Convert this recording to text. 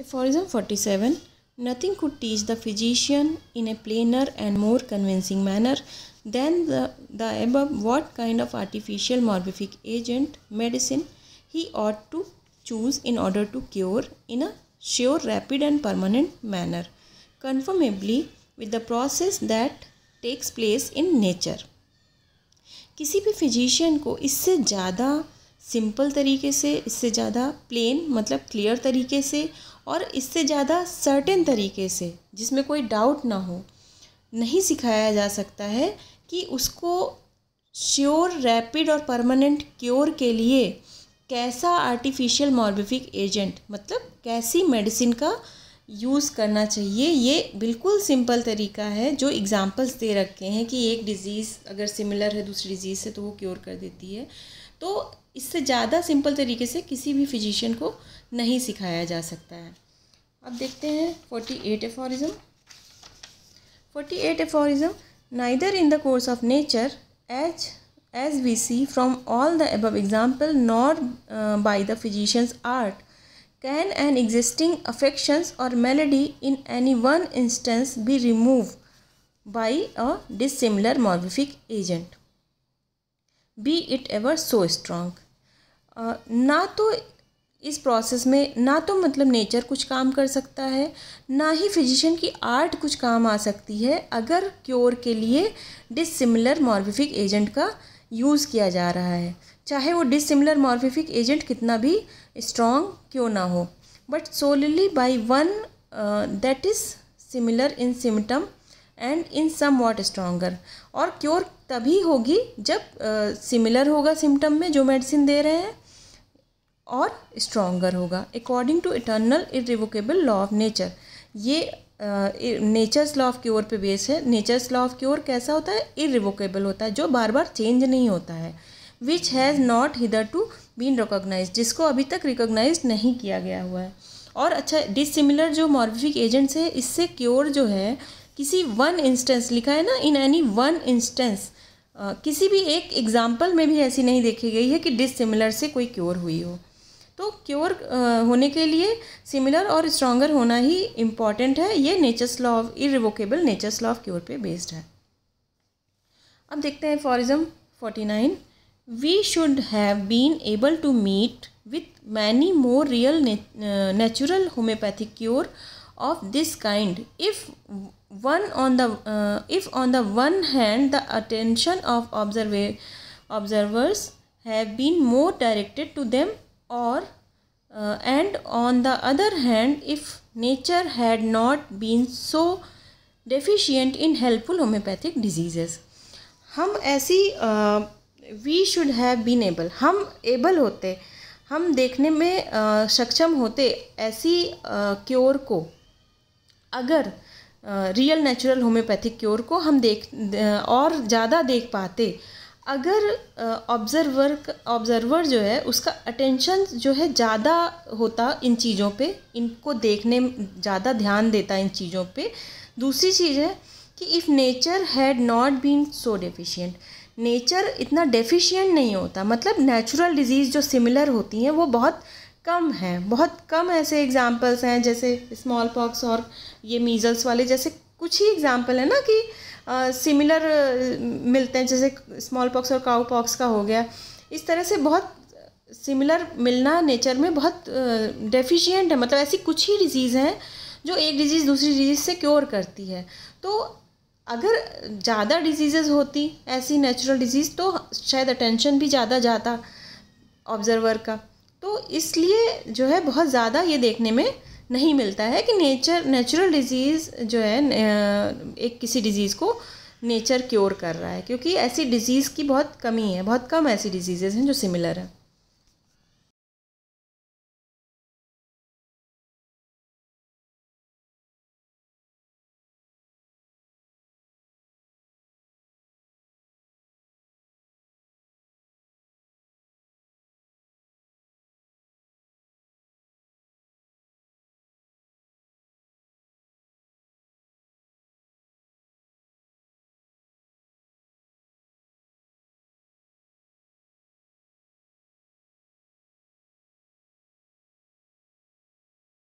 Aphorism 47 Nothing could teach the physician in a plainer and more convincing manner than the, the above what kind of artificial morbific agent medicine he ought to choose in order to cure in a sure, rapid and permanent manner, conformably with the process that takes place in nature. किसी भी physician को इससे ज़्यादा simple तरीके से इससे ज़्यादा plane मतलब क्लियर तरीके से और इससे ज़्यादा सर्टेन तरीके से जिसमें कोई डाउट ना हो नहीं सिखाया जा सकता है कि उसको श्योर रैपिड और परमानेंट क्योर के लिए कैसा आर्टिफिशियल मॉर्बिफिक एजेंट मतलब कैसी मेडिसिन का यूज़ करना चाहिए ये बिल्कुल सिंपल तरीका है जो एग्ज़ाम्पल्स दे रखे हैं कि एक डिज़ीज़ अगर सिमिलर है दूसरी डिज़ीज़ से तो वो क्योर कर देती है तो इससे ज़्यादा सिंपल तरीके से किसी भी फिजिशियन को नहीं सिखाया जा सकता है अब देखते हैं forty eight aphorism forty eight aphorism neither in the course of nature H as we see from all the एब example not by the physicians art can an existing affections और malady in any one instance be remove by a dissimilar morphic agent be it ever so strong ना तो इस process में ना तो मतलब nature कुछ काम कर सकता है ना ही फिजिशियन की आर्ट कुछ काम आ सकती है अगर क्योर के लिए डिसिमिलर मॉर्फिफिक एजेंट का यूज़ किया जा रहा है चाहे वो डिसिमिलर मॉर्फिफिक एजेंट कितना भी स्ट्रॉन्ग क्यों ना हो but solely by one that is similar in symptom and in somewhat stronger और क्योर तभी होगी जब सिमिलर uh, होगा सिम्टम में जो मेडिसिन दे रहे हैं और स्ट्रॉगर होगा according to eternal irrevocable law of nature ये नेचर्स लॉ ऑफ क्योर पे बेस है नेचर्स लॉ ऑफ क्योर कैसा होता है इरिवोकेबल होता है जो बार बार चेंज नहीं होता है which has not hitherto been recognise जिसको अभी तक रिकोगनाइज नहीं किया गया हुआ है और अच्छा डिसिमिलर जो मॉर्फिक एजेंट्स है इससे क्योर जो है किसी वन इंस्टेंस लिखा है ना इन एनी वन इंस्टेंस किसी भी एक एग्जाम्पल में भी ऐसी नहीं देखी गई है कि डिसिमिलर से कोई क्योर हुई हो तो क्योर होने के लिए सिमिलर और स्ट्रॉन्गर होना ही इम्पॉर्टेंट है ये nature's law of irrevocable nature's law of cure पे बेस्ड है अब देखते हैं for exam forty we should have been able to meet with many more real natural homeopathic cure of this kind if one on the if on the one hand the attention of observe observers have been more directed to them और and on the other hand if nature had not been so deficient in helpful homeopathic diseases हम ऐसी we should have been able हम able होते हम देखने में uh, सक्षम होते ऐसी क्योर uh, को अगर रियल नेचुरल होम्योपैथिक क्योर को हम देख uh, और ज़्यादा देख पाते अगर ऑब्जर्वर ऑब्जर्वर जो है उसका अटेंशन जो है ज़्यादा होता इन चीज़ों पे इनको देखने ज़्यादा ध्यान देता इन चीज़ों पे दूसरी चीज़ है कि if nature had not been so deficient nature इतना डेफिशिएंट नहीं होता मतलब नेचुरल डिजीज़ जो सिमिलर होती हैं वो बहुत कम है बहुत कम ऐसे एग्जाम्पल्स हैं जैसे स्मॉल पॉक्स और ये मीज़ल्स वाले जैसे कुछ ही एग्जाम्पल है ना कि सिमिलर मिलते हैं जैसे स्मॉल पॉक्स और काउ पॉक्स का हो गया इस तरह से बहुत सिमिलर मिलना नेचर में बहुत डेफिशिएंट है मतलब ऐसी कुछ ही डिजीज़ हैं जो एक डिजीज़ दूसरी डिजीज़ से क्योर करती है तो अगर ज़्यादा डिजीज़ होती ऐसी नेचुरल डिजीज़ तो शायद अटेंशन भी ज़्यादा जाता ऑब्जर्वर का तो इसलिए जो है बहुत ज़्यादा ये देखने में नहीं मिलता है कि नेचर नेचुरल डिजीज़ जो है एक किसी डिज़ीज़ को नेचर क्योर कर रहा है क्योंकि ऐसी डिजीज़ की बहुत कमी है बहुत कम ऐसी डिजीज़ेज़ हैं जो सिमिलर हैं